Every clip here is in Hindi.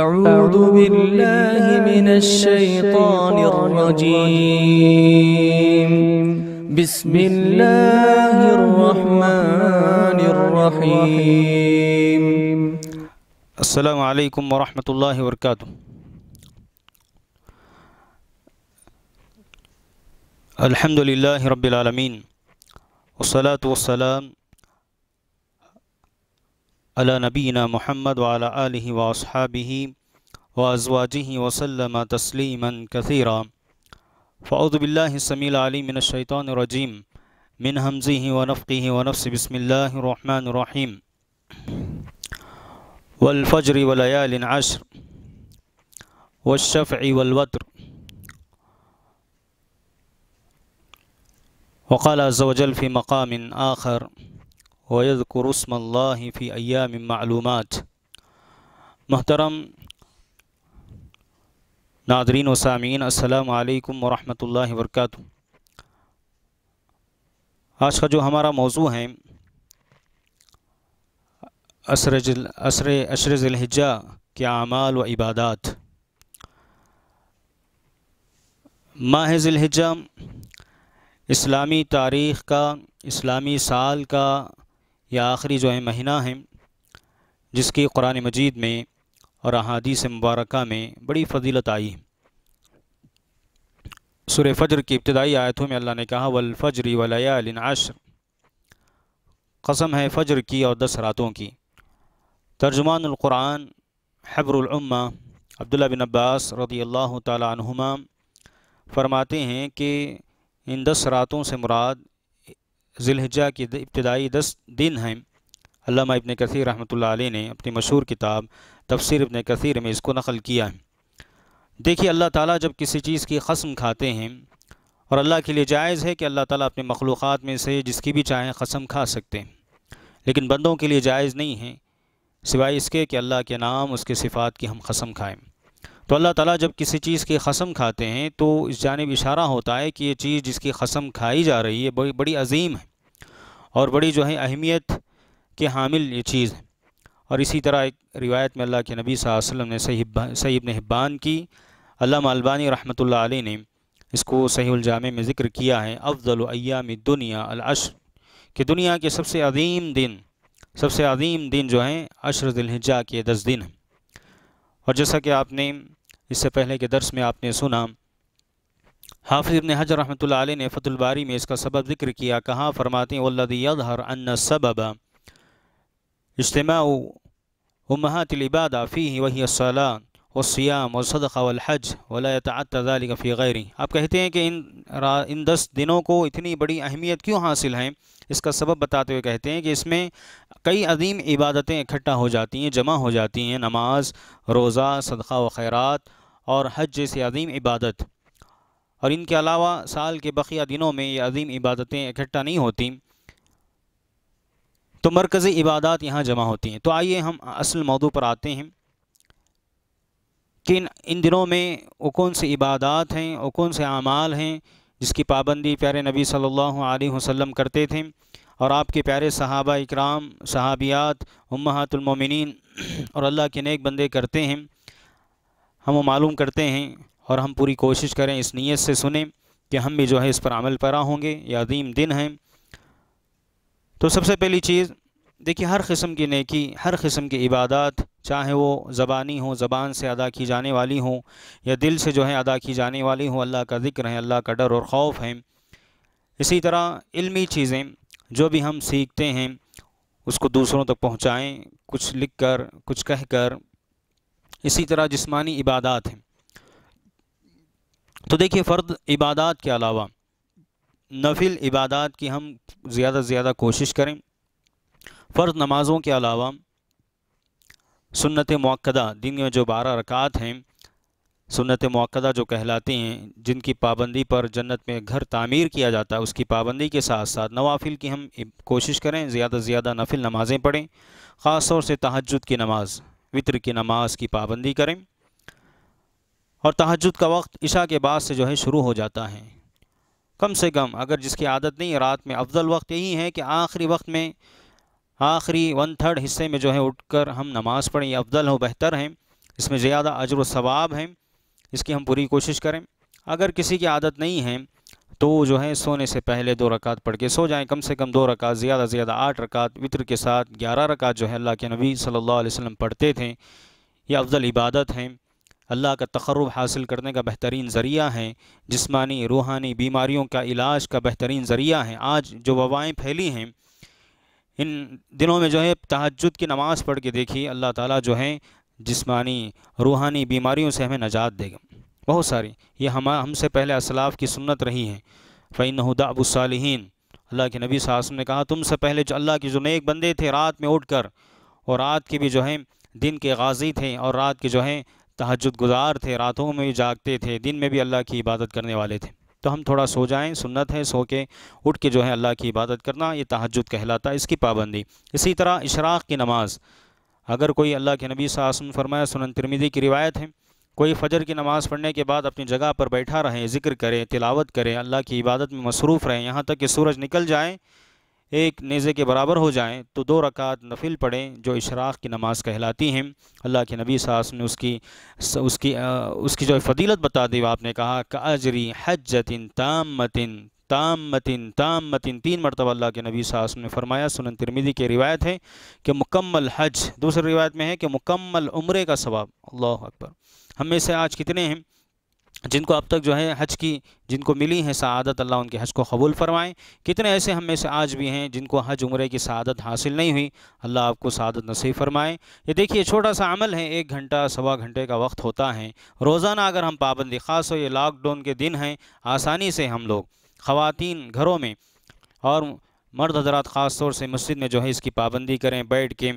أعوذ بالله من الشيطان الرجيم بسم الله الرحمن الرحيم السلام عليكم ورحمة الله وبركاته الحمد لله رب العالمين والصلاة والسلام على نبينا محمد وعلى آله وأصحابه وأزواجه وسلم تسليما كثيرا فأعوذ بالله السميع العليم من الشيطان الرجيم من همزه ونفقه ونفس بسم الله الرحمن الرحيم والفجر وليال عشر والشفع والوتر وقال عز وجل في مقام آخر वयज़कुरस्मल्लाफ़ी अयाम मालूमत महतरम नादरीन वसामीन अल्लाम वरहमल वर्क आज का जो हमारा मौजू है असर जल, असर अशर ज़िलहिजा के अमाल व इबादत माह ज़िलहिजा इस्लामी तारीख़ का इस्लामी साल का या आखिरी जो है महीना है जिसकी कुरान मजीद में और अहादीस मुबारक में बड़ी फजीलत आई सुर फजर की इब्तदाई आयतों में अल्लाह ने कहा वलफ़जरी वलयालिन आशर कसम है फ़जर की और दस रातों की तर्जुमानकुरान हबरुल्मा अब्दुल्ला बिन अब्बास रदी अल्लाह तुमा फरमाते हैं कि इन दस रातों से मुराद ज़िलहजा के इब्तदाई दस दिन हैं अलामा इबन कसीर रहमत ने अपनी मशहूर किताब तफसर इबन कसीर में इसको नकल किया है देखिए अल्लाह ताला जब किसी चीज़ की कसम खाते हैं और अल्लाह के लिए जायज़ है कि अल्लाह ताला अपने मखलूक़ में से जिसकी भी चाहें कसम खा सकते हैं लेकिन बंदों के लिए जायज़ नहीं है सिवाय इसके कि अल्लाह के नाम उसके सिफ़ात की हम कसम खाएँ तो अल्लाह ताला जब किसी चीज़ की कसम खाते हैं तो इस जानब इशारा होता है कि ये चीज़ जिसकी कसम खाई जा रही है बड़ी बड़ी अजीम है और बड़ी जो है अहमियत के हामिल ये चीज़ है और इसी तरह एक रिवायत में अल्लाह के नबी वसल्लम ने सही सही ने हिब्बान की अल्लाह अलबानी रहमत आल ने इसको सहीजामे में ज़िक्र किया है अफजलयाम दुनिया अलश कि दुनिया के सबसे अदीम दिन सबसे अदीम दिन जो हैं अशर दिलहजा के दस दिन हैं और जैसा कि आपने इससे पहले के दर्स में आपने सुना हाफिज़ इबन हजर रहमतुल्लाह ने फतुलबारी में इसका सबब जिक्र किया कहाँ फरमाते हैं वल्लर अन सबब इज्तम उमहतलबादा फ़ी वही सला वसयाम वसदक़ गैरी आप कहते हैं कि इन इन दस दिनों को इतनी बड़ी अहमियत क्यों हासिल है इसका सबब बताते हुए कहते हैं कि इसमें कई अदीम इबादतें इकट्ठा हो जाती हैं जमा हो जाती हैं नमाज रोज़ा सदक़ा व खैरात और हज जैसी अदीम इबादत और इनके अलावा साल के बकिया दिनों में ये अजीम इबादतें इकट्ठा नहीं होती तो मरकज़ी इबादत यहाँ जमा होती हैं तो आइए हम असल मौदू पर आते हैं कि इन इन दिनों में वो कौन से इबादत हैं वो कौन से अमाल हैं जिसकी पाबंदी प्यारे नबी सल्लल्लाहु अलैहि वसल्लम करते थे और आपके प्यारे सहाबा इकराम सहाबियात उम्मातुलमिन और अल्लाह के नेक बंदे करते हैं हम मालूम करते हैं और हम पूरी कोशिश करें इस नीयत से सुने कि हम भी जो है इस पर अमल पैरा होंगे या अदीम दिन हैं तो सबसे पहली चीज़ देखिए हर किस्म की नेकी हर किस्म की इबादत चाहे वो ज़बानी हो ज़बान से अदा की जाने वाली हो या दिल से जो है अदा की जाने वाली हो अल्लाह का जिक्र है अल्लाह का डर और खौफ है इसी तरह इल्मी चीज़ें जो भी हम सीखते हैं उसको दूसरों तक पहुँचाएँ कुछ लिख कर कुछ कह कर इसी तरह जिस्मानी इबादत हैं तो देखिए फ़र्द इबादत के अलावा नफिल इबादत की हम ज़्यादा से ज़्यादा कोशिश करें फ़र्द नमाज़ों के अलावा सुन्नत मौक़दा दिन में जो बारह रकात हैं सुन्नत मौक़दा जो कहलाती हैं जिनकी पाबंदी पर जन्नत में घर तामीर किया जाता है उसकी पाबंदी के साथ साथ नवाफिल की हम कोशिश करें ज़्यादा से ज़्यादा नफिल नमाज़ें पढ़ें ख़ास तौर से तहजद की नमाज़ वितर की नमाज़ की पाबंदी करें और तहजद का वक्त इशा के बाद से जो है शुरू हो जाता है कम से कम अगर जिसकी आदत नहीं रात में अफजल वक्त यही है कि आखिरी वक्त में आखिरी वन थर्ड हिस्से में जो है उठकर हम नमाज़ पढ़ें ये अफजल हो बेहतर हैं इसमें ज़्यादा अजर व सवाब हैं इसकी हम पूरी कोशिश करें अगर किसी की आदत नहीं है तो जो है सोने से पहले दो रकात पढ़ के सो जाएं कम से कम दो रकात ज़्यादा से ज़्यादा आठ रकात वितर के साथ ग्यारह रकात जो है अल्लाह के नबी सल्लल्लाहु अलैहि वसल्लम पढ़ते थे यह अफजल इबादत हैं अल्लाह का तकरब हासिल करने का बेहतरीन ज़रिया हैं जिसमानी रूहानी बीमारियों का इलाज का बेहतरीन ज़रिया हैं आज जो वबाएँ फैली हैं इन दिनों में जो है तहजद की नमाज़ पढ़ के देखी अल्लाह ताली जो है जिसमानी रूहानी बीमारियों से हमें नजात देगा बहुत सारी ये हम हमसे पहले असलाफ़ की सुन्नत रही हैं फ़ैन हदाबालीन अल्लाह के नबी सासम ने कहा तुमसे पहले जो अल्लाह के जो नेक बंदे थे रात में उठ कर और रात के भी जो हैं दिन के गाजी थे और रात के जो हैं तहजद गुजार थे रातों में जागते थे दिन में भी अल्लाह की इबादत करने वाले थे तो हम थोड़ा सो जाएं सुन्नत है सो के उठ के जो है अल्लाह की इबादत करना ये तहजद कहलाता है इसकी पाबंदी इसी तरह इशराक़ की नमाज़ अगर कोई अल्लाह के नबी सासन फरमाया सुन तिरमिदी की रिवायत है कोई फ़जर की नमाज़ पढ़ने के बाद अपनी जगह पर बैठा रहें जिक्र करें तिलावत करें अल्लाह की इबादत में मसरूफ़ रहें यहाँ तक कि सूरज निकल जाए एक नेज़े के बराबर हो जाएं तो दो रकात नफिल पढ़ें जो इशराक़ की नमाज़ कहलाती हैं अल्लाह के नबी सास ने उसकी उसकी आ, उसकी जो फ़दीलत बता दी वह आपने कहा का अजरी हजतिन मतिन ताम मतिन ताम मतिन तीन मरतबा अल्लाह के नबी सास ने फरमाया सुनन तिरमिदी की रिवायत है कि मुकम्मल हज दूसरी रिवायत में है कि मुकम्मल उम्र का सवाब अल्लाह अकबर हम में से आज कितने हैं जिनको अब तक जो है हज की जिनको मिली है शहादत अल्लाह उनके हज को कबूल फरमाएँ कितने ऐसे हम में से आज भी हैं जिनको हज उम्र की शहादत हासिल नहीं हुई अल्लाह आपको शहादत नसीब फरमाएँ ये देखिए छोटा सा अमल है एक घंटा सवा घंटे का वक्त होता है रोज़ाना अगर हम पाबंदी खास हो ये लॉकडाउन के दिन हैं आसानी से हम लोग ख़वान घरों में और मर्द हजरात ख़ास तौर से मस्जिद में जो है इसकी पाबंदी करें बैठ के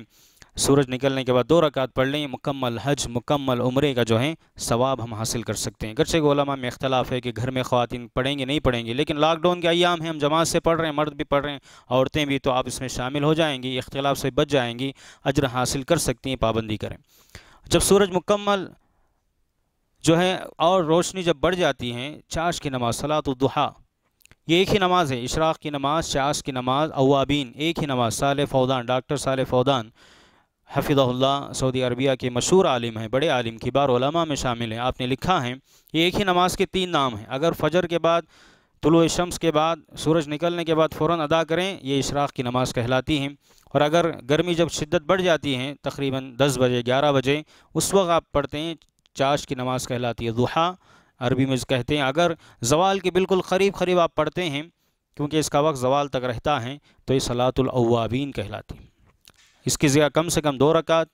सूरज निकलने के बाद दो रकात पढ़ लें मुकम्मल हज मुकम्मल उम्र का जो है सवाब हम हासिल कर सकते हैं गर्चे गोलामा में इख्तलाफ है कि घर में खुवान पढ़ेंगे नहीं पढ़ेंगे लेकिन लॉकडाउन के अयाम हैं हम जमात से पढ़ रहे हैं मर्द भी पढ़ रहे हैं औरतें भी तो आप इसमें शामिल हो जाएंगी इख्तलाफ से बच जाएंगी अजर हासिल कर सकती हैं पाबंदी करें जब सूरज मुकम्मल जो है और रोशनी जब बढ़ जाती है चाश की नमाज सलात दुहा ये एक ही नमाज है इशराक़ की नमाज चाश की नमाज अवाबीन एक ही नमाज साल फौदान डॉक्टर साल फौदान हफिज़ल्ला सऊदी अरबिया के मशहूर आलिम हैं बड़े आलिम किबारमा में शामिल हैं आपने लिखा है ये एक ही नमाज के तीन नाम हैं अगर फजर के बाद तुलु शम्स के बाद सूरज निकलने के बाद फ़ौर अदा करें ये इशराक़ की नमाज़ कहलाती हैं और अगर गर्मी जब शिद्दत बढ़ जाती है तकरीबन दस बजे ग्यारह बजे उस वक्त आप पढ़ते हैं चाश की नमाज़ कहलाती है दुहा अरबी में कहते हैं अगर जवाल के बिल्कुल करीब करीब आप पढ़ते हैं क्योंकि इसका वक्त जवाल तक रहता है तो ये सलातुलवाबीन कहलाती है इसकी ज़्यादा कम से कम दो रकात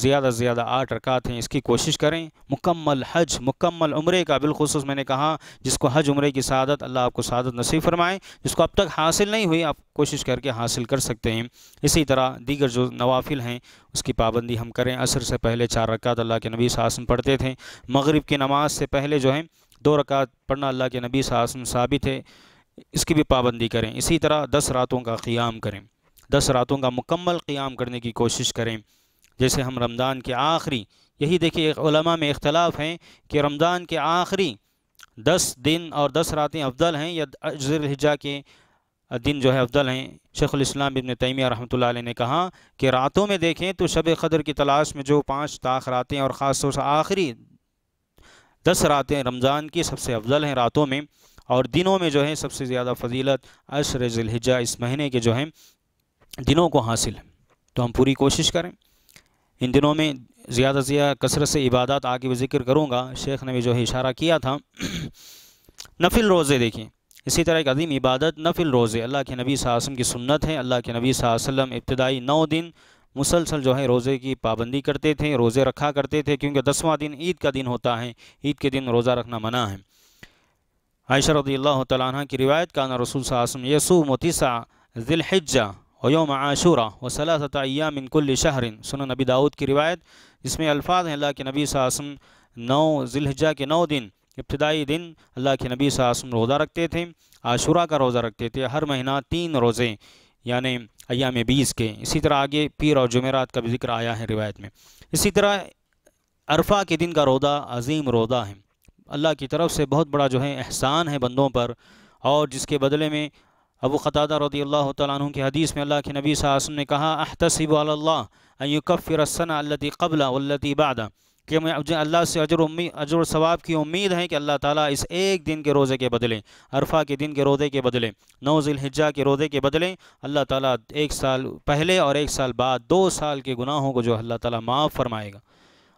ज़्यादा से ज़्यादा आठ रकात हैं इसकी कोशिश करें मुकम्मल हज मुकम्मल उम्र का बिलखसूस मैंने कहा जिसको हज उम्र की सदत अल्लाह आपको सदत नसीब फरमाएँ जिसको अब तक हासिल नहीं हुई आप कोशिश करके हासिल कर सकते हैं इसी तरह दीगर जो नवाफिल हैं उसकी पाबंदी हम करें असर से पहले चार रकात अल्लाह के नबी सासन पढ़ते थे मगरब की नमाज से पहले जो है दो रकात पढ़ना अल्लाह के नबी सासन साबित है इसकी भी पाबंदी करें इसी तरह दस रातों का क़ियाम करें दस रातों का मुकम्मल क़्याम करने की कोशिश करें जैसे हम रमज़ान के आखिरी यही देखिए उलमा में इख्तलाफ़ हैं कि रमज़ान के आखिरी दस दिन और दस रातें अफजल हैं या अजरहिजा के दिन जो है अफजल हैं इस्लाम इबन तैमिया रहमत ने कहा कि रातों में देखें तो शब क़दर की तलाश में जो पाँच ताख रातें और ख़ास तौर से आखिरी दस रातें रमज़ान की सबसे अफजल हैं रातों में और दिनों में जो है सबसे ज़्यादा फजीलत अशर जिलहिजा इस महीने के जो हैं दिनों को हासिल है तो हम पूरी कोशिश करें इन दिनों में ज़्यादा से ज़्यादा कसरत से इबादत आगे ज़िक्र करूँगा शेख ने भी जो है इशारा किया था नफिल रोज़े देखिए इसी तरह एक अदीम इबादत नफिल रोज़े अल्लाह के नबी वसम की सुन्नत है अल्लाह के नबी वसम इब्तदाई नौ दिन मुसलसल जो है रोज़े की पाबंदी करते थे रोज़े रखा करते थे क्योंकि दसवां दिन ईद का दिन होता है ईद के दिन रोज़ा रखना मना है आयशा रदी अल्लाह की रिवायत का ना रसूल सासम यसू मतीसा ज़िलहिजा वयोम आशूरा व सलासत अयाम इनकुल शहरिन सुन नबी दाऊद की रिवायत जिसमें अल्फाज हैं अल्लाह के नबी सासम नौ जिलहजा के नौ दिन इब्तदाई दिन अल्लाह के नबी सासम रोज़ा रखते थे आशूरा का रोज़ा रखते थे हर महीना तीन रोज़े यानि अयाम बीस के इसी तरह आगे पीर और जुमेरात का भी जिक्र आया है रिवायत में इसी तरह अरफा के दिन का रोदा अजीम रोदा है अल्लाह की तरफ से बहुत बड़ा जो है एहसान है बंदों पर और जिसके बदले में अबू ख़तादा रदी अल्लाह तु की हदीस में अल्लाह के नबी सासन ने कहा अहतसिब अल्लाफ़िरसन कबल कबला कि मैं अल्लाह से अजर उम्मीद अजर सवाब की उम्मीद है कि अल्लाह ताला इस एक दिन के रोज़े के बदले अरफा के दिन के रोज़े के बदले नौज़िलहिजा के रोज़े के बदले अल्लाह ताला एक साल पहले और एक साल बाद दो साल के गुनाहों को जो अल्लाह ताला माफ़ फरमाएगा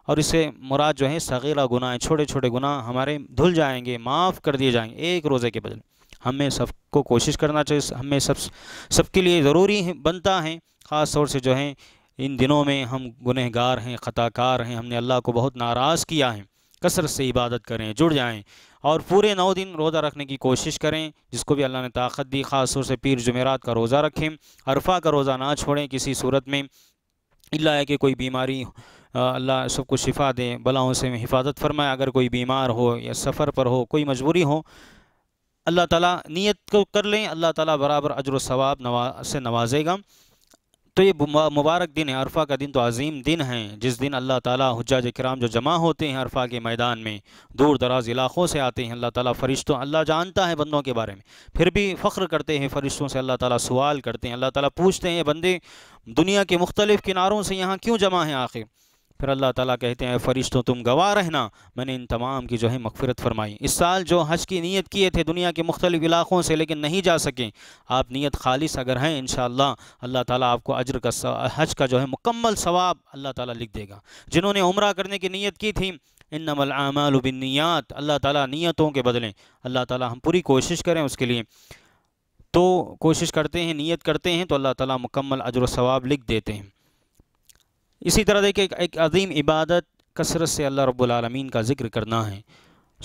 और इससे मुराद जो है सगीरा गुनाह छोटे छोटे गुनाह हमारे धुल जाएँगे माफ़ कर दिए जाएंगे एक रोज़े के बदले हमें सबको कोशिश करना चाहिए हमें सब सबके लिए ज़रूरी बनता है ख़ास तौर से जो है इन दिनों में हम गुनहगार हैं ख़ताकार हैं हमने अल्लाह को बहुत नाराज़ किया है कसरत से इबादत करें जुड़ जाएं और पूरे नौ दिन रोज़ा रखने की कोशिश करें जिसको भी अल्लाह ने ताकत दी ख़ास तौर से पीर जमेरात का रोज़ा रखें अरफा का रोज़ा ना छोड़ें किसी सूरत में इला है कि कोई बीमारी अल्लाह सबको शिफा दें बलाओं से हिफाजत फरमाए अगर कोई बीमार हो या सफ़र पर हो कोई मजबूरी हो अल्लाह ताला नीयत को कर लें अल्लाह ताला बराबर अजर सवाब नवा से नवाजेगा तो ये मुबारक दिन है अरफा का दिन तो अजीम दिन है जिस दिन अल्लाह ताला हजाज कराम जो जमा होते हैं अरफा के मैदान में दूर दराज इलाक़ों से आते हैं अल्लाह ताला फरिश्तों अल्लाह जानता है बंदों के बारे में फिर भी फ़ख्र करते हैं फरिश्तों से अल्लाह ताला सवाल करते हैं अल्लाह ताला पूछते हैं बंदे दुनिया के मुख्तलिफ़ किनारों से यहाँ क्यों जमा हैं आखिर फिर अल्लाह ताला कहते हैं फ़रिश्तों तुम गवाह रहना मैंने इन तमाम की जो है मगफरत फरमाई इस साल जो हज की नीयत किए थे दुनिया के मुख्तलिफ़ इलाक़ों से लेकिन नहीं जा सकें आप नीयत खालिश अगर हैं इन अल्लाह ताला आपको अजर का हज का जो है मुकम्मल सवाब अल्लाह ताला लिख देगा जिन्होंने उम्र करने की नीयत की थी इन नमलआमालबिनियात अल्लाह ताली नीयतों के बदलें अल्लाह ताली हम पूरी कोशिश करें उसके लिए तो कोशिश करते हैं नीयत करते हैं तो अल्लाह ताली मुकम्मल अजर सवाब लिख देते हैं इसी तरह देखिए एक, एक अजीम इबादत कसरत से अल्लाह रबालमीन का जिक्र करना है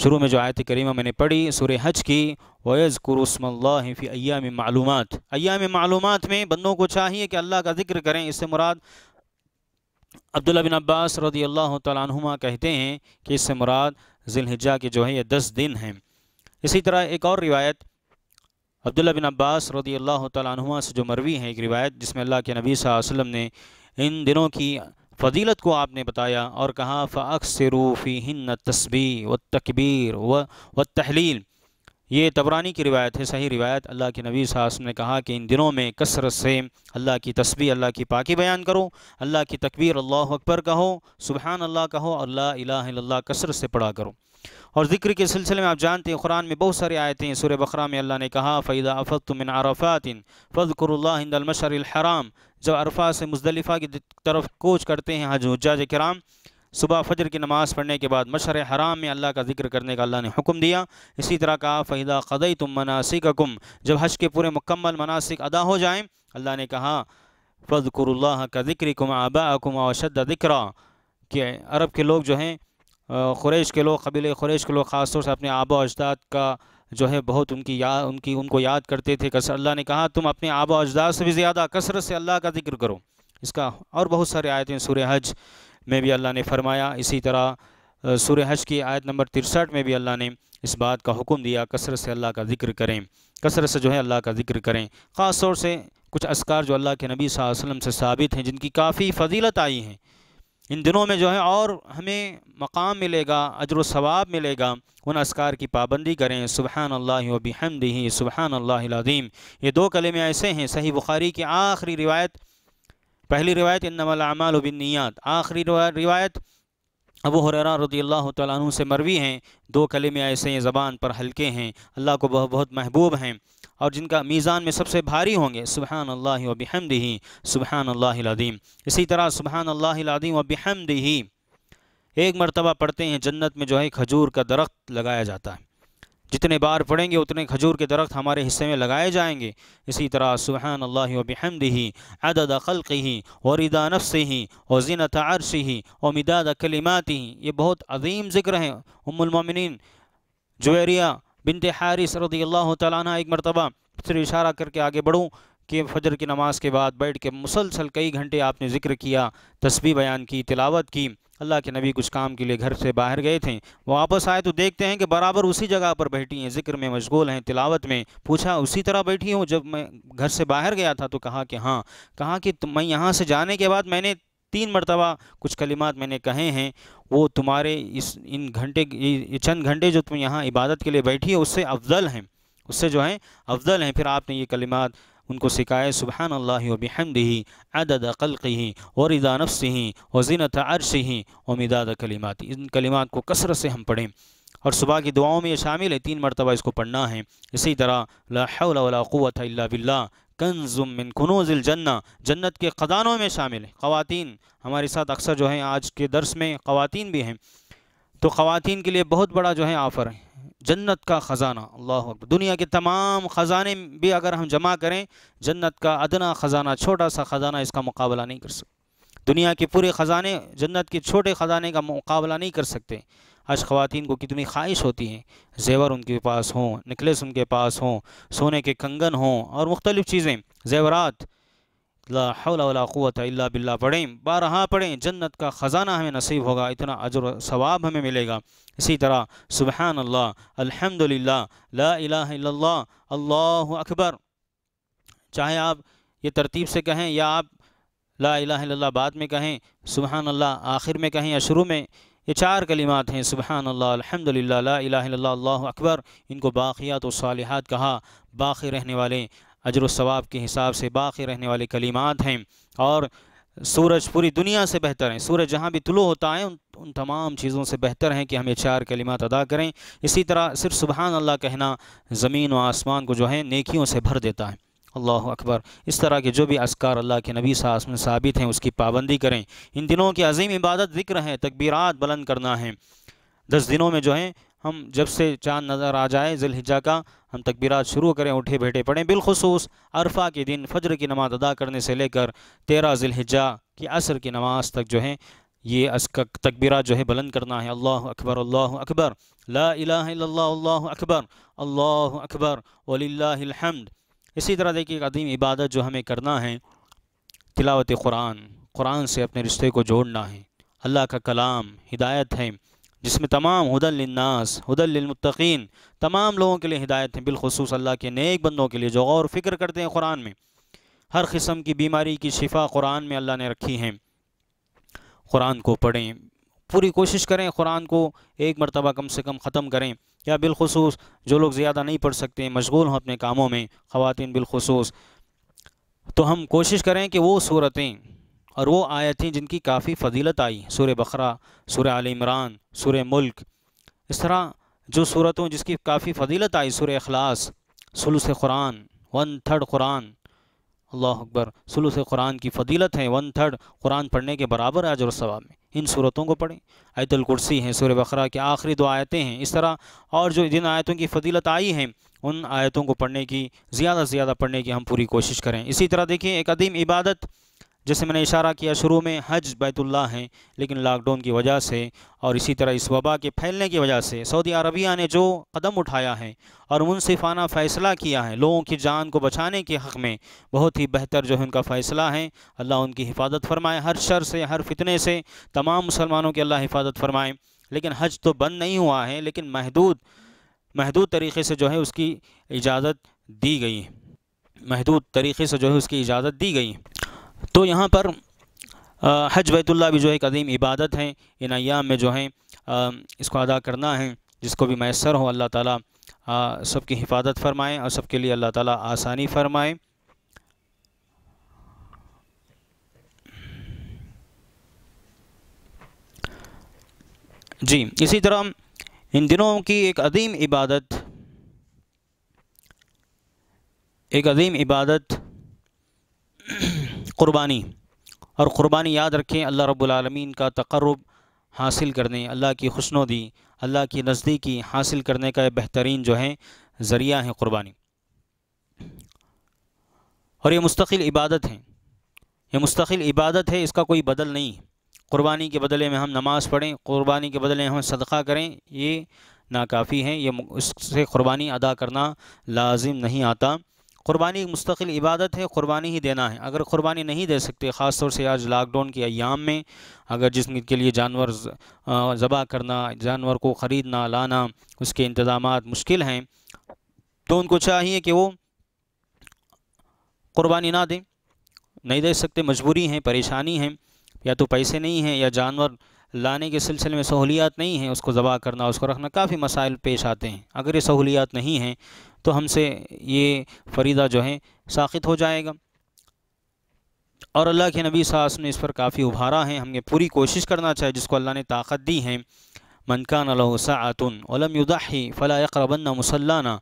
शुरू में जो आयत करीमा मैंने पढ़ी सुर हज की वैज़ कुरस्मफ़ी अयाम मालूम अयाम मालूम में बंदों को चाहिए कि अल्लाह का जिक्र करें इससे मुराद अब्दुल्ला बिन अब्बास रदी अल्लाह तुमा कहते हैं कि इससे मुराद जिलहिजा के जो है ये दस दिन हैं इसी तरह एक और रिवायत अब्दुल्ला बिन अब्बास रदी अल्लाह तुमा से जो मरवी है एक रिवायत जिसमें अल्लाह के नबी वसम ने इन दिनों की फजीलत को आपने बताया और कहा फ़ाक्सरूफ़ी हिन्न तस्बी व तकबीर व व तहलील ये तबरानी की रिवायत है सही रिवायत अल्लाह के नबी साहब ने कहा कि इन दिनों में कसरत से अल्लाह की तस्वीर अल्लाह की पाकि बयान करो अल्लाह की तकबीर अल्लाह अकबर कहो सुबहान अल्लाह कहो अल्लाह कसरत से पढ़ा करो और ज़िक्र के सिलसिले में आप जानते हैं कुरान में बहुत सारी आयतें हैं सूर्य बकरा में अल्लाह ने कहा फ़ैदा अफ़तमिन आरफ़ातिन हराम जब अरफा से मुजलिफा की तरफ कोच करते हैं हज उजाज कराम सुबह फजर की नमाज़ पढ़ने के बाद मशर हराम में अल्लाह का जिक्र करने का अल्लाह ने हुक्म दिया इसी तरह कहा फ़ैदा ख़दई तुम मनासिक जब हज के पूरे मुकम्मल मनासिक अदा हो जाए अल्लाह ने कहा करुल्लाह का ज़िक्र कुम आबा कुम अशद जिक्र के अरब के लोग जो हैं ख़ुरैश के लोग कबीले ख़ुरैश के लोग ख़ासतौर से अपने आबो अजदाद का जो है बहुत उनकी याद उनकी उनको याद करते थे कसर अल्लाह ने कहा तुम अपने आबो अजदाद से भी ज़्यादा कसरत से अल्लाह का जिक्र करो इसका और बहुत सारे आयतें सूर हज में भी अल्लाह ने फरमाया इसी तरह सूर हज की आयत नंबर तिरसठ में भी अल्लाह ने इस बात का हुक्म दिया कसरत से अल्लाह का जिक्र करें कसरत से जो है अल्लाह का जिक्र करें ख़ास तौर से कुछ असकार जो अल्लाह के नबी वसल्लम से साबित हैं जिनकी काफ़ी फजीलत आई हैं इन दिनों में जो है और हमें मकाम मिलेगा अजर सवाब मिलेगा उन असकार की पाबंदी करें सुबहान अल्लाह वबहमदी सुबहान अल्लाम ये दो कलमे ऐसे हैं सही बुखारी की आखिरी रिवायत पहली रिवायत इन अमाल आखिरी रिवायत अबू हुरैरा रदी अल्लाह तु से मरवी हैं दो कलमे ऐसे हैं ज़बान पर हल्के हैं अल्लाह को बहुत बहुत महबूब हैं और जिनका मीज़ान में सबसे भारी होंगे सुबहान अल्लाह वबहमदी सुबहान अल्लादीम इसी तरह सुबहान अल्लादीम वबहमदी एक मरतबा पढ़ते हैं जन्नत में जो है खजूर का दरख्त लगाया जाता है जितने बार पढ़ेंगे उतने खजूर के दरख्त हमारे हिस्से में लगाए जाएंगे इसी तरह सुबहान अल्लाह वबहमद ही अदद खल ही नफ से ही और जीनत अरश ही और मिदाद अकलिमात ही ये बहुत अजीम ज़िक्र हैं उमुलमिन जवेरिया बिन हारिस सरदी अल्लाह तला एक मरतबा फिर इशारा करके आगे बढ़ूँ कि फजर की नमाज़ के बाद बैठ के मुसलसल कई घंटे आपने ज़िक्र किया तस्वीर बयान की तिलावत की अल्लाह के नबी कुछ काम के लिए घर से बाहर गए थे वापस आए तो देखते हैं कि बराबर उसी जगह पर बैठी हैं जिक्र में मशगूल हैं तिलावत में पूछा उसी तरह बैठी हूँ जब मैं घर से बाहर गया था तो कहा कि हाँ कहा कि मैं यहाँ से जाने के बाद मैंने तीन मरतबा कुछ कलिमात मैंने कहे हैं वो तुम्हारे इस इन घंटे चंद घंटे जो तुम यहाँ इबादत के लिए बैठी हो उससे अफजल हैं उससे जो हैं अफजल हैं फिर आपने ये कलिमात उनको सिखाया सुबहान अल्लाह ही अदद कलक़ी और इदा नफ्सी वजीनत ही वमिदाद कलिमात इन कलिमात को कसरत से हम पढ़ें और सुबह की दुआओं में ये शामिल है तीन मरतबा इसको पढ़ना है इसी तरह लाहौलाक़वत बिल्ला कन्जुम मिन जन्ना जन्नत के खदानों में शामिल है ख़वातीन हमारे साथ अक्सर जो है आज के दर्स में ख़वातीन भी हैं तो ख़वातीन के लिए बहुत बड़ा जो है आफ़र है जन्नत का ख़ज़ाना अल्लाह अकबर दुनिया के तमाम ख़ज़ाने भी अगर हम जमा करें जन्नत का अदना ख़ज़ाना छोटा सा ख़ज़ाना इसका मुकाबला नहीं कर सकते दुनिया के पूरे ख़ज़ाने जन्नत के छोटे ख़ज़ाने का मुकाबला नहीं कर सकते आज ख़वान को कितनी ख्वाहिश होती है जेवर उनके पास हों निकलेस उनके पास हों सोने के कंगन हों और मुख्तलिफ़ चीज़ें जेवरात लाला बिल्ला पढ़ें बारहा पढ़ें जन्नत का ख़जाना हमें नसीब होगा इतना अजर सवाब हमें मिलेगा इसी तरह सुबहान अल्लाह अल्हम्दुलिल्लाह ला इलाहा अकबर चाहे आप ये तरतीब से कहें या आप ला इलाहा बाद में कहें सुबहान अल्लाह आखिर में कहें या शुरू में ये चार कलिमात हैं सुबहान अल्लाह अल्हम्दुलिल्लाह ला इलाहा अकबर इनको बाक़ियात तो सालिहात कहा बाकी रहने वाले अजर सवाब के हिसाब से बाकी रहने वाले कलीमात हैं और सूरज पूरी दुनिया से बेहतर हैं सूरज जहाँ भी तुलो होता है उन, उन तमाम चीज़ों से बेहतर हैं कि हम ये चार कलिमात अदा करें इसी तरह सिर्फ सुबहान अल्लाह कहना ज़मीन व आसमान को जो है नेकियों से भर देता है अल्लाह अकबर इस तरह के जो भी असकार अल्लाह के नबी सास में साबित हैं उसकी पाबंदी करें इन दिनों की अजीम इबादत जिक्र है तकबीरात बुलंद करना है दस दिनों में जो है हम जब से चाँद नज़र आ जाए जिलहिजा का हम तकबीरात शुरू करें उठे बैठे पढ़ें बिलखसूस अरफा के दिन फजर की नमाज़ अदा करने से लेकर तेरह जिलहिजा की असर की नमाज तक जो है ये तकबीरा जो है बुलंद करना है अल्लाह अकबर अल्लाह अकबर ला अल्लाह अकबर अल्लाह अकबर वलीहमद इसी तरह देखिए अदीम इबादत जो हमें करना है तिलावत कुरान कुरान से अपने रिश्ते को जोड़ना है अल्लाह का कलाम हिदायत है जिसमें तमाम हदलनास हदलमतकीन तमाम लोगों के लिए हिदायत हैं बिलखसूस अल्लाह के नेक बंदों के लिए जो गौर फिक्र करते हैं कुरान में हर किस्म की बीमारी की शिफा कुरान में अल्लाह ने रखी है कुरान को पढ़ें पूरी कोशिश करें कुरान को एक मरतबा कम से कम ख़त्म करें या बिलखसूस जो लोग ज़्यादा नहीं पढ़ सकते मशगूल हों अपने कामों में ख़वान बिलखसूस तो हम कोशिश करें कि वो सूरतें और वो आयतें जिनकी काफ़ी फजीलत आई सुर बकरा सूर आल इमरान मुल्क इस तरह जो सूरतों जिसकी काफ़ी फजीलत आई सुर अखलास सुलूस कुरान वन थर्ड कुरान अल्लाह अकबर सुलूस कुरान की फजीलत है वन थर्ड कुरान पढ़ने के बराबर है अजर सवाब में इन सूरतों को पढ़ें आयतल कुर्सी हैं सूर्य बकरा के आखिरी दो आयतें हैं इस तरह और जो जिन आयतों की फजीलत आई हैं उन आयतों को पढ़ने की ज़्यादा से ज़्यादा पढ़ने की हम पूरी कोशिश करें इसी तरह देखिए एक अदीम इबादत जैसे मैंने इशारा किया शुरू में हज बैतुल्ला हैं लेकिन लॉकडाउन की वजह से और इसी तरह इस वबा के फैलने की वजह से सऊदी अरबिया ने जो कदम उठाया है और मुनसिफाना फ़ैसला किया है लोगों की जान को बचाने के हक़ में बहुत ही बेहतर जो है उनका फ़ैसला है अल्लाह उनकी हिफाजत फरमाए हर शर से हर फितने से तमाम मुसलमानों की अल्लाह हिफाजत फरमाए लेकिन हज तो बंद नहीं हुआ है लेकिन महदूद महदूद तरीके से जो है उसकी इजाज़त दी गई महदूद तरीके से जो है उसकी इजाज़त दी गई तो यहाँ पर हज बैतुल्ला भी जो है कदीम इबादत है इन अयाम में जो है इसको अदा करना है जिसको भी मैसर हो अल्लाह ताला सबकी हिफाजत फरमाएँ और सबके लिए अल्लाह ताला आसानी फरमाए जी इसी तरह इन दिनों की एक अदीम इबादत एक अदीम इबादत क़ुरबानी और क़ुरबानी याद रखें अल्लाह रब्लमीन का तकरब हासिल करने अल्लाह की खुशनुदी अल्लाह की नज़दीकी हासिल करने का बेहतरीन जो है ज़रिया है क़ुरबानी और ये मुस्तकिल इबादत है ये मुस्तकिल इबादत है इसका कोई बदल नहीं क़ुरबानी के बदले में हम नमाज़ पढ़ें क़ुरबानी के बदले में हम सदका करें ये नाकाफ़ी है ये इससे क़ुरबानी अदा करना लाजिम नहीं आता क़ुरबानी एक मुस्तकिल इबादत है क़ुरबानी ही देना है अगर क़ुरबानी नहीं दे सकते ख़ास तौर से आज लॉकडाउन के अयाम में अगर जिसम के लिए जानवर ज़बा करना जानवर को ख़रीदना लाना उसके इंतज़ाम मुश्किल हैं तो उनको चाहिए कि वो क़ुरबानी ना दें नहीं दे सकते मजबूरी हैं परेशानी हैं या तो पैसे नहीं हैं या जानवर लाने के सिलसिले में सहूलियात नहीं हैं उसको ज़बा करना उसको रखना काफ़ी मसाइल पेश आते हैं अगर ये सहूलियात नहीं हैं तो हमसे ये फरीदा जो है साखित हो जाएगा और अल्लाह के नबी सास ने इस पर काफ़ी उभारा है हमें पूरी कोशिश करना चाहिए जिसको अल्लाह ने ताकत दी है मनकान अलसातुन युदाही फ़ला यकरबन्ना मुसल्लाना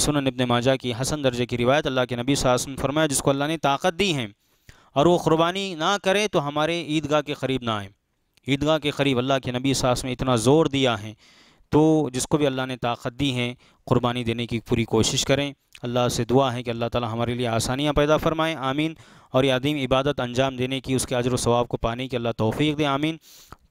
इस नबन माजा की हसन दर्जे की रिवायत अल्लाह के नबी सास ने फरमाया जिसको अल्लाह ने ताकत दी है और वो क़ुरबानी ना करे तो हमारे ईदगाह के करीब ना आए ईदगाह के करीब अल्लाह के नबी सास में इतना ज़ोर दिया है तो जिसको भी अल्लाह ने ताकत दी है कुर्बानी देने की पूरी कोशिश करें अल्लाह से दुआ है कि अल्लाह ताला हमारे लिए आसानियाँ पैदा फरमाएँ आमीन और ये इबादत अंजाम देने की उसके अजर वाब को पाने की अल्लाह तोफ़ी दें आमीन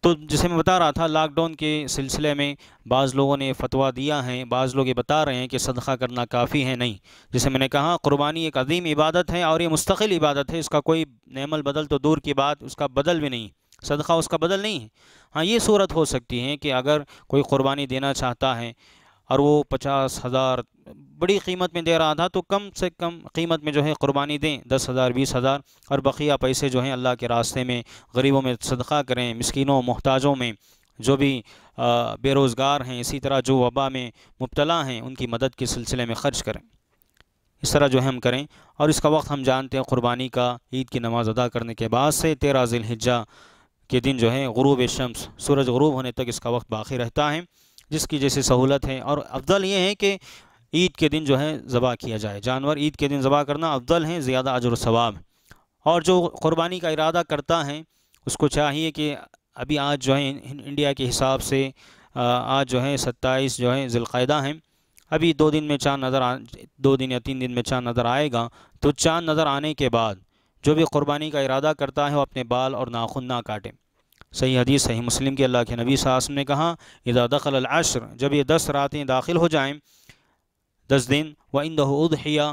तो जैसे मैं बता रहा था लॉकडाउन के सिलसिले में बाज़ लोगों ने फतवा दिया है बाज़ लोग ये बता रहे हैं कि सदक़ा करना काफ़ी है नहीं जैसे मैंने कहा कुर्बानी एक अदीम इबादत है और ये मुस्तकिल इबादत है इसका कोई नमल बदल तो दूर की बात उसका बदल भी नहीं सदक़ा उसका बदल नहीं है हाँ ये सूरत हो सकती है कि अगर कोई क़ुरबानी देना चाहता है और वो पचास हज़ार बड़ी कीमत में दे रहा था तो कम से कम कीमत में जो है क़ुरबानी दें दस हज़ार बीस हज़ार और बकिया पैसे जो हैं अल्लाह के रास्ते में गरीबों में सदका करें मस्किनों मोहताजों में जो भी बेरोज़गार हैं इसी तरह जो वबा में मुबतला हैं उनकी मदद के सिलसिले में ख़र्च करें इस तरह जो है हम करें और इसका वक्त हम जानते हैं क़ुरबानी का ईद की नमाज़ अदा करने के बाद से तेरह ज़िलहिजा के दिन जो है गुरूब शम्स सूरज गरूब होने तक इसका वक्त बाकी रहता है जिसकी जैसे सहूलत है और अफजल ये है कि ईद के दिन जो है ज़बा किया जाए जानवर ईद के दिन ज़बा करना अफजल है ज़्यादा अजर सवाब और जो क़ुरबानी का इरादा करता है उसको चाहिए कि अभी आज जो है इंडिया के हिसाब से आज जो है सत्ताईस जो है ज़िलक़ायदा हैं अभी दो दिन में चाँद नज़र आ दो दिन या तीन दिन में चाँद नज़र आएगा तो चाँद नज़र आने के बाद जो भी क़ुरबानी का इरादा करता है वो अपने बाल और नाखून ना काटें सही हदीस सही मुस्लिम के अल्लाह के नबी सासम ने कहा इदा दखल अशर जब ये दस रातें दाखिल हो जाएँ दस दिन व इन दहिया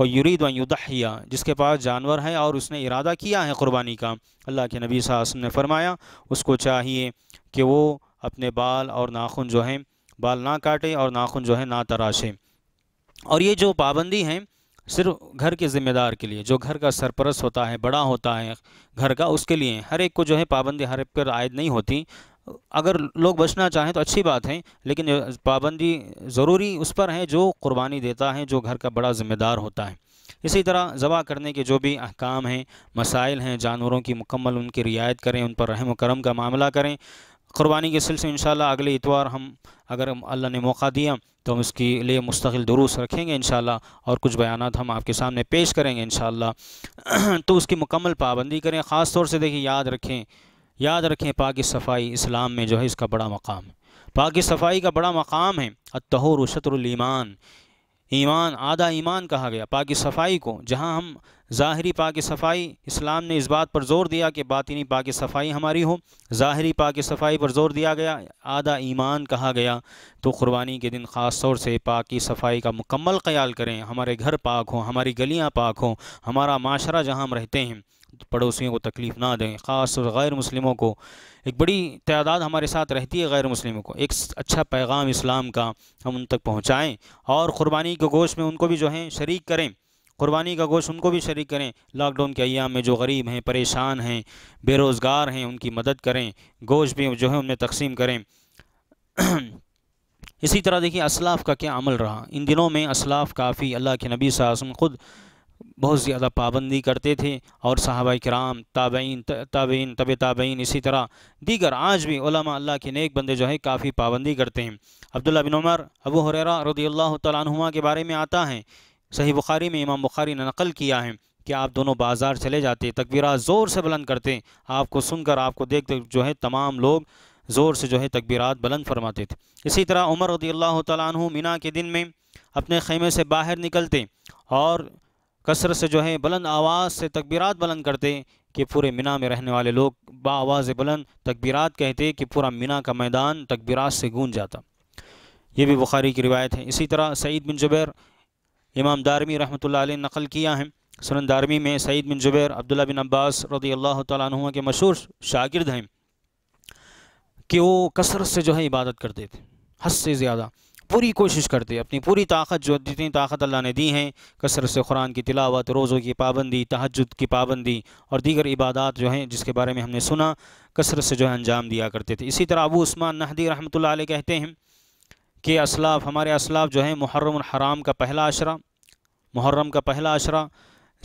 व युरीद वयुदहिया जिसके पास जानवर है और उसने इरादा किया है क़ुरबानी का अल्लाह के नबी सासम ने फरमाया उसको चाहिए कि वो अपने बाल और नाखून जो हैं बाल ना काटे और नाखून जो है ना तराशे और ये जो पाबंदी हैं सिर्फ घर के ज़िम्मेदार के लिए जो घर का सरपरस होता है बड़ा होता है घर का उसके लिए हर एक को जो है पाबंदी हर एक पर आयद नहीं होती अगर लोग बचना चाहें तो अच्छी बात है लेकिन पाबंदी ज़रूरी उस पर है जो कुर्बानी देता है जो घर का बड़ा ज़िम्मेदार होता है इसी तरह ज़बा करने के जो भी अहकाम हैं मसाइल हैं जानवरों की मुकम्मल उनकी रियायत करें उन पर रहम करम का मामला करें क़ुरबानी के सिलसिले इन अगले इतवार हम अगर अल्लाह ने मौका दिया तो हम इसके लिए मुस्तकिल दुरुस्त रखेंगे इन और कुछ बयान हम आपके सामने पेश करेंगे इन तो उसकी मुकम्मल पाबंदी करें ख़ास तौर से देखिए याद रखें याद रखें पाकि सफ़ाई इस्लाम में जो है इसका बड़ा मकाम है पाकि सफ़ाई का बड़ा मकाम है अतहर शतरमान ईमान आधा ईमान कहा गया पाकि सफाई को जहां हम ज़ाहरी पाकि सफाई इस्लाम ने इस बात पर ज़ोर दिया कि बातनी पाकि सफाई हमारी हो ज़ाहरी पाकि सफाई पर ज़ोर दिया गया आधा ईमान कहा गया तो क़ुरबानी के दिन ख़ास तौर से पाकि सफाई का मुकम्मल ख्याल करें हमारे घर पाक हों हमारी गलियाँ पाक हों हमारा माशरा जहाँ हम रहते हैं पड़ोसियों को तकलीफ़ ना दें ख़ास और गैर मुस्लिमों को एक बड़ी तादाद हमारे साथ रहती है गैर मुस्लिमों को एक अच्छा पैगाम इस्लाम का हम उन तक पहुँचाएँ और क़ुरबानी के गोश में उनको भी जो है शरीक करें कुर्बानी का गोश उनको भी शरीक करें लॉकडाउन के अयाम में जो गरीब हैं परेशान हैं बेरोज़गार हैं उनकी मदद करें गोश भी जो है उनमें तकसीम करें इसी तरह देखिए असलाफ़ का क्या अमल रहा इन दिनों में असलाफ़ काफ़ी अल्लाह के नबी सासन ख़ुद बहुत ज़्यादा पाबंदी करते थे और साहबा कराम ताबीन ताबीन तब ताबीन इसी तरह दीगर आज भी अल्लाह के नेक बंदे जो है काफ़ी पाबंदी करते हैं अब्दुल्ला बिन उमर अबू हुररा रदील्ला अल्लाह तुमा के बारे में आता है सही बुखारी में इमाम बुखारी ने नकल किया है कि आप दोनों बाज़ार चले जाते तकबीरा ज़ोर से बुलंद करते आपको सुनकर आपको देखते जो है तमाम लोग ज़ोर से जो है तकबीर बुलंद फरमाते थे इसी तरह उमर रदी अल्लाह मीना के दिन में अपने खेमे से बाहर निकलते और कसरत से जो है बुलंद आवाज़ से तकबीरात बुलंद करते कि पूरे मिना में रहने वाले लोग आवाज बुलंद तकबीरात कहते कि पूरा मिना का मैदान तकबीरात से गूंज जाता ये भी बुखारी की रिवायत है इसी तरह सईद बिन जुबैर इमाम दारमी रहमत नकल किया है सुनन दारमी में सईद बिन जुबैर अब्दुल्ला बिन अब्बास रदी अल्लाह तुम के मशहूर शागिर्द हैं कि वो कसरत से जो है इबादत करते थे हद से ज़्यादा पूरी कोशिश करते अपनी पूरी ताकत जो जितनी ताकत अल्लाह ने दी है कसर से कुरान की तिलावत रोज़ों की पाबंदी तहजद की पाबंदी और दीगर इबादत जो हैं जिसके बारे में हमने सुना कसरत से जो है अंजाम दिया करते थे इसी तरह अबू उस्मान नहदी रहमत कहते हैं कि असलाफ हमारे असलाफ जो हैं मुहर्रम हराम का पहला अशरा मुहर्रम का पहला अशरा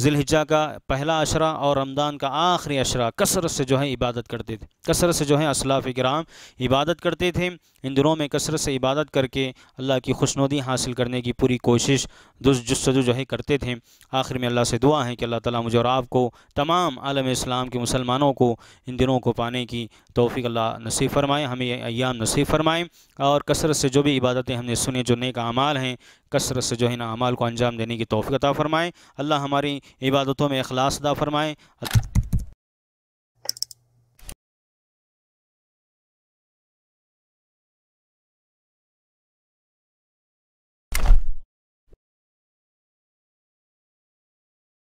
जिलहिजा का पहला अशरा और रमदान का आखिरी अशरा कसरत से जो है इबादत करते थे कसरत से जो है असलाफ कराम इबादत करते थे इन दिनों में कसरत से इबादत करके अल्लाह की खुशनुदी हासिल करने की पूरी कोशिश जस्जु जो है करते थे आखिर में अल्लाह से दुआ है कि अल्लाह ताला मुझे और आपको तमाम आलम इस्लाम के मुसलमानों को इन दिनों को पाने की तोफ़ी अल्लाह नसीब फरमाएँ हमें अयाम नसीब फरमाएँ और कसरत से जो भी इबादतें हमने सुने जो नेक अमाल हैं कसरत से जो है ना अमाल को अंजाम देने की तोफ़ी अता फ़रमाएँ अल्लाह हमारी इबादतों में अखलास अदा फ़रमाएँ